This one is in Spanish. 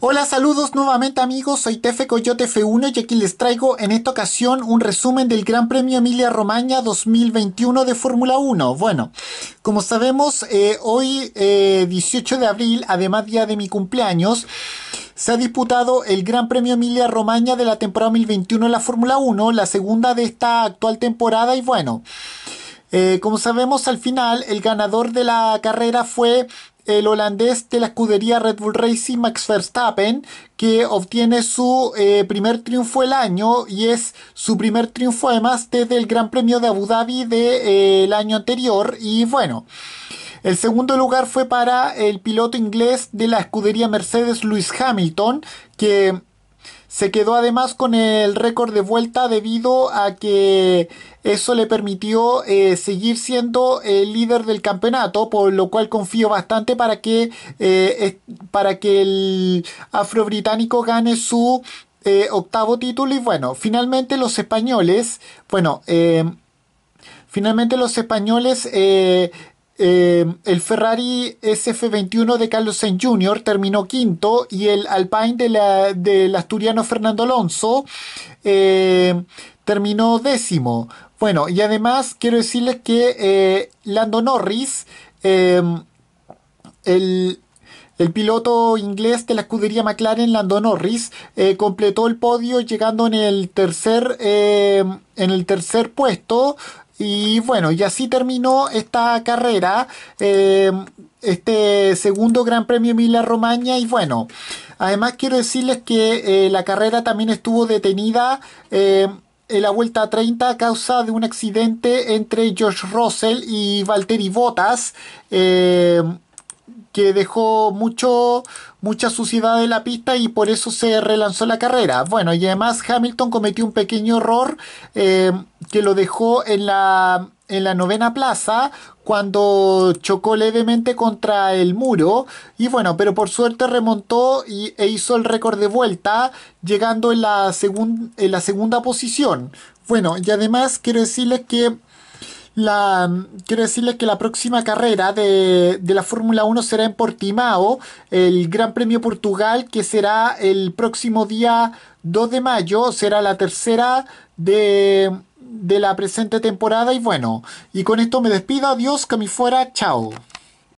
Hola, saludos nuevamente amigos, soy Tefe Coyote F1 y aquí les traigo en esta ocasión un resumen del Gran Premio Emilia romaña 2021 de Fórmula 1. Bueno, como sabemos, eh, hoy 18 eh, de abril, además día de mi cumpleaños, se ha disputado el Gran Premio Emilia romaña de la temporada 2021 en la Fórmula 1, la segunda de esta actual temporada y bueno... Eh, como sabemos, al final el ganador de la carrera fue el holandés de la escudería Red Bull Racing Max Verstappen, que obtiene su eh, primer triunfo el año y es su primer triunfo además desde el Gran Premio de Abu Dhabi del eh, año anterior. Y bueno. El segundo lugar fue para el piloto inglés de la escudería Mercedes, Lewis Hamilton, que se quedó además con el récord de vuelta debido a que eso le permitió eh, seguir siendo el líder del campeonato, por lo cual confío bastante para que, eh, para que el afro-británico gane su eh, octavo título. Y bueno, finalmente los españoles, bueno, finalmente los españoles Em, el Ferrari SF21 de Carlos Sainz Jr. terminó quinto y el Alpine del asturiano Fernando Alonso em, terminó décimo. Bueno, y además quiero decirles que eh, Lando Norris, em, el, el, piloto inglés de la escudería McLaren, Lando Norris, eh, completó el podio llegando en el tercer, en el tercer puesto. Y bueno, y así terminó esta carrera, eh, este segundo Gran Premio Emilia Romagna. Y bueno, además quiero decirles que eh, la carrera también estuvo detenida. Eh, en la vuelta 30 a causa de un accidente entre George Russell y Valtteri Bottas que dejó mucho, mucha suciedad en la pista y por eso se relanzó la carrera. Bueno, y además Hamilton cometió un pequeño error que lo dejó en la, novena plaza cuando chocó levemente contra el muro. Y bueno, pero por suerte remontó y, e hizo el récord de vuelta, llegando en la, en la segunda posición. Bueno, y además quiero decirles que la, quiero decirles que la próxima carrera de, de la Fórmula 1 será en Portimao, el Gran Premio Portugal, que será el próximo día 2 de mayo, será la tercera de, de la presente temporada y bueno, y con esto me despido, adiós, que me fuera, chao.